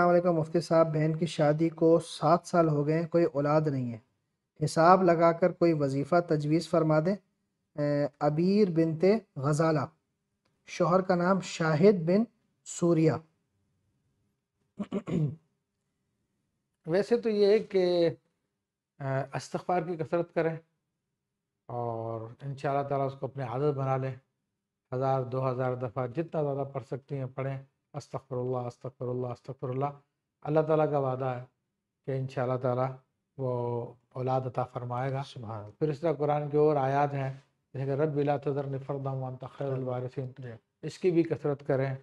अलैक्म मुफ्ती साहब बहन की शादी को सात साल हो गए कोई औलाद नहीं है हिसाब लगाकर कोई वजीफ़ा तजवीज़ फरमा दें अबीर बिनते गजाला शोहर का नाम शाहिद बिन सूर्या वैसे तो ये है कि अस्तफार की कसरत करें और इन शाह तक अपने आदत बना लें हज़ार दो हज़ार दफ़ा जितना ज़्यादा पढ़ सकती हैं पढ़ें अस्तफरल अस्तफरल अस्तफरल अल्लाह ताला का वादा है कि इन ताला वो औलाद अता फ़रमाएगा फिर इस तरह कुरान की और आयात हैं जैसे रब रबिला तजर फ़रदम इसकी भी कसरत करें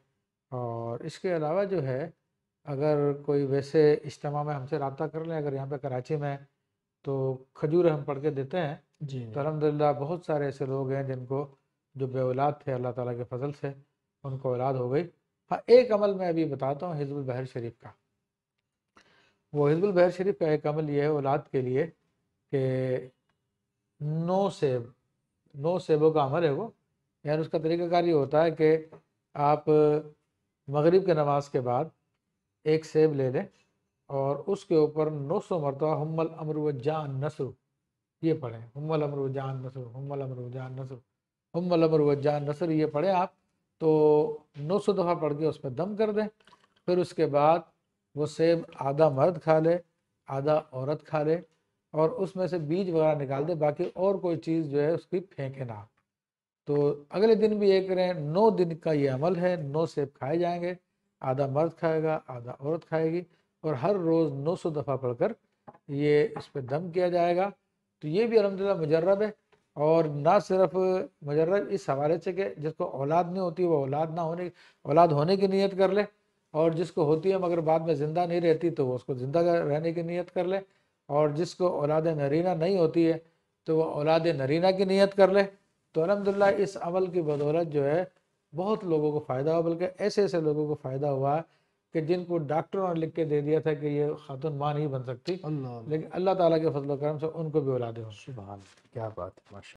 और इसके अलावा जो है अगर कोई वैसे इज्तम में हमसे रबता कर लें अगर यहाँ पर कराची में तो खजूर हम पढ़ के देते हैं जी तो अलहमदिल्ला बहुत सारे ऐसे लोग हैं जिनको जो बेऔलाद थे अल्लाह ताला के फजल से उनको औलाद हो गई हाँ एक अमल मैं अभी बताता हूँ हिजबुल बहर शरीफ का वो हिजबुल बहर शरीफ का एक अमल ये है औलाद के लिए कि नो सेब नो सेबों का अमल है वो यानी उसका तरीक़ाकार ये होता है कि आप मगरिब के नमाज के बाद एक सेब ले लें और उसके ऊपर नौ सौ मरतबा हमल अमर व जान नसर ये पढ़ें हमल अमर व जान नसर हमल अमर व जान नसर हमल अमर व जान नसर ये पढ़ें आप तो 900 दफ़ा पढ़ के उसमें दम कर दें फिर उसके बाद वो सेब आधा मर्द खा ले आधा औरत खा ले और उसमें से बीज वगैरह निकाल दे बाकी और कोई चीज़ जो है उसकी फेंके ना तो अगले दिन भी ये करें नौ दिन का ये अमल है नौ सेब खाए जाएंगे आधा मर्द खाएगा आधा औरत खाएगी और हर रोज़ नौ सौ दफ़ा पढ़कर ये इस पर दम किया जाएगा तो ये भी अलहमदिल्ला मुजर्रब है और ना सिर्फ मुजर्रब इस हवाले से कि जिसको औलाद नहीं होती वो औलाद ना होने औलाद होने की नीयत कर ले और जिसको होती है मगर बाद में ज़िंदा नहीं रहती तो वो उसको ज़िंदा रहने की नीयत कर ले और जिसको औलाद नरीना नहीं होती है तो वह औलाद नरीना की नीयत कर ले तो अलहमदिल्ला इस अमल की बदौलत जो है बहुत लोगों को फ़ायदा हुआ बल्कि ऐसे ऐसे लोगों को फ़ायदा हुआ कि जिनको डॉक्टरों ने लिख के दे दिया था कि ये खातून माँ नहीं बन सकती अल्लाह लेकिन अल्लाह ताला के फजल करम से उनको भी औलादे हों क्या बात है माशा